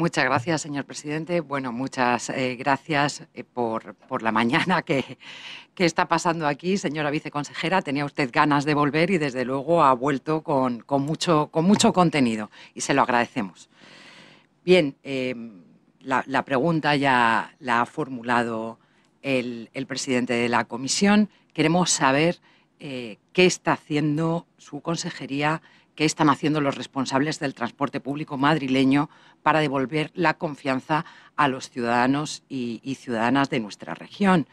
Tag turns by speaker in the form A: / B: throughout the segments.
A: Muchas gracias, señor presidente. Bueno, muchas eh, gracias eh, por, la mañana que, está pasando aquí. Señora viceconsejera, tenía usted ganas de volver y desde luego ha vuelto con, mucho, con mucho contenido y se lo agradecemos. Bien, eh, la, la, pregunta ya la ha formulado el, el presidente de la comisión. Queremos saber qué está haciendo su consejería ¿Qué están haciendo los responsables del transporte público madrileño para devolver la confianza a los ciudadanos y, ciudadanas de nuestra región?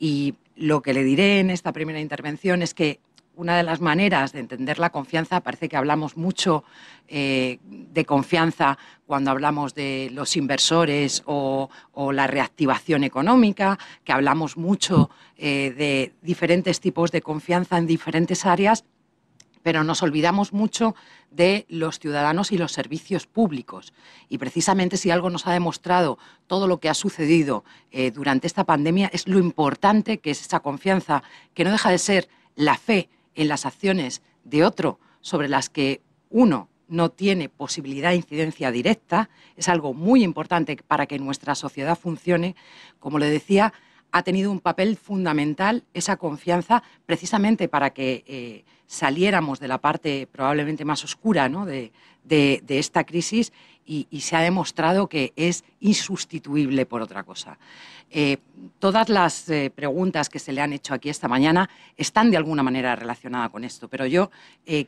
A: Y lo que le diré en esta primera intervención es que una de las maneras de entender la confianza, parece que hablamos mucho eh, de confianza cuando hablamos de los inversores o, la reactivación económica, que hablamos mucho eh, de diferentes tipos de confianza en diferentes áreas, pero nos olvidamos mucho de los ciudadanos y los servicios públicos. Y precisamente si algo nos ha demostrado todo lo que ha sucedido eh, durante esta pandemia es lo importante que es esa confianza, que no deja de ser la fe en las acciones de otro sobre las que uno no tiene posibilidad de incidencia directa, es algo muy importante para que nuestra sociedad funcione. Como le decía, ha tenido un papel fundamental esa confianza precisamente para que eh, saliéramos de la parte probablemente más oscura de, esta crisis y, se ha demostrado que es insustituible por otra cosa. Eh, todas las eh, preguntas que se le han hecho aquí esta mañana están de alguna manera relacionadas con esto, pero yo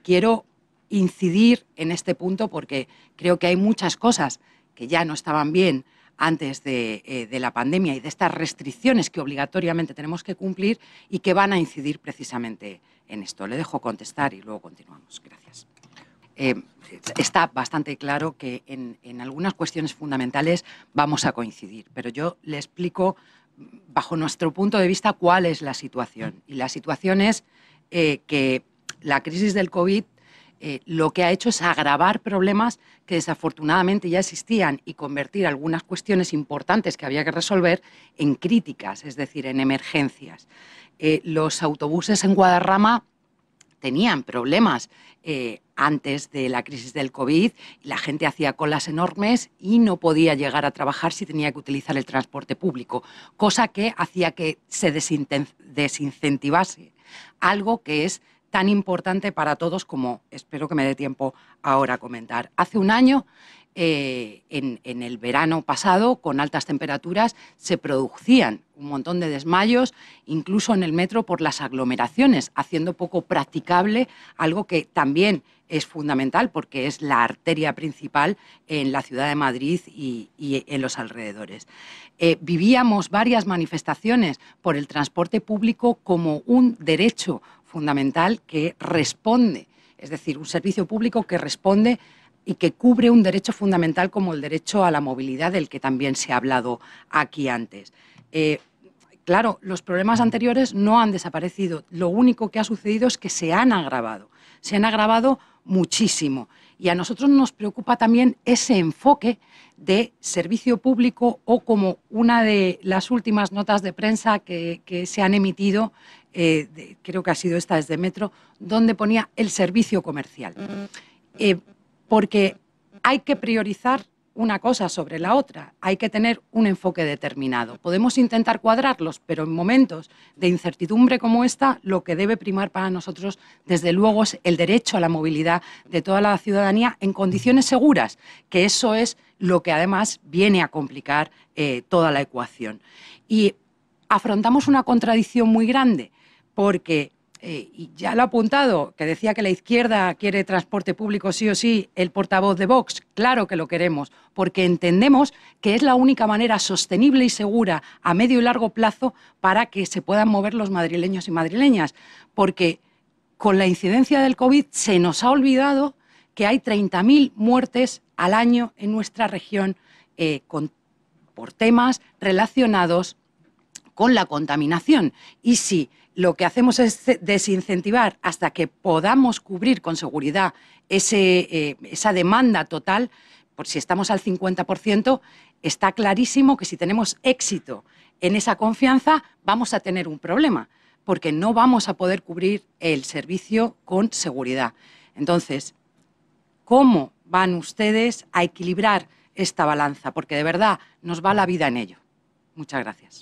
A: quiero incidir en este punto porque creo que hay muchas cosas que ya no estaban bien antes eh, de, la pandemia y de estas restricciones que obligatoriamente tenemos que cumplir y que van a incidir precisamente en esto. Le dejo contestar y luego continuamos. Gracias. Eh, está bastante claro que en, algunas cuestiones fundamentales vamos a coincidir, pero yo le explico bajo nuestro punto de vista cuál es la situación. Y la situación es eh, que la crisis del COVID eh, lo que ha hecho es agravar problemas que desafortunadamente ya existían y convertir algunas cuestiones importantes que había que resolver en críticas, es decir, en emergencias. Eh, los autobuses en Guadarrama tenían problemas eh, antes de la crisis del COVID, la gente hacía colas enormes y no podía llegar a trabajar si tenía que utilizar el transporte público, cosa que hacía que se desincentivase algo que es tan importante para todos como espero que me dé tiempo ahora a comentar. Hace un año, eh, en, el verano pasado, con altas temperaturas, se producían un montón de desmayos, incluso en el metro por las aglomeraciones, haciendo poco practicable algo que también es fundamental porque es la arteria principal en la ciudad de Madrid y, en los alrededores. Eh, vivíamos varias manifestaciones por el transporte público como un derecho fundamental que responde, es decir, un servicio público que responde y que cubre un derecho fundamental como el derecho a la movilidad, del que también se ha hablado aquí antes. Eh, claro, los problemas anteriores no han desaparecido, lo único que ha sucedido es que se han agravado, se han agravado muchísimo. Y a nosotros nos preocupa también ese enfoque de servicio público o como una de las últimas notas de prensa que se han emitido eh, creo que ha sido esta desde Metro, donde ponía el servicio comercial. Mm. Eh, porque hay que priorizar una cosa sobre la otra, hay que tener un enfoque determinado. Podemos intentar cuadrarlos, pero en momentos de incertidumbre como esta, lo que debe primar para nosotros, desde luego, es el derecho a la movilidad de toda la ciudadanía en condiciones seguras, que eso es lo que además viene a complicar eh, toda la ecuación. Y afrontamos una contradicción muy grande porque, eh, y ya lo ha apuntado, que decía que la izquierda quiere transporte público sí o sí, el portavoz de Vox, claro que lo queremos, porque entendemos que es la única manera sostenible y segura a medio y largo plazo para que se puedan mover los madrileños y madrileñas, porque con la incidencia del COVID se nos ha olvidado que hay 30.000 muertes al año en nuestra región eh, por temas relacionados con la contaminación. Y si lo que hacemos es desincentivar hasta que podamos cubrir con seguridad eh, esa demanda total, por si estamos al 50%, está clarísimo que si tenemos éxito en esa confianza, vamos a tener un problema, porque no vamos a poder cubrir el servicio con seguridad. Entonces, ¿cómo van ustedes a equilibrar esta balanza? Porque de verdad nos va la vida en ello. Muchas gracias.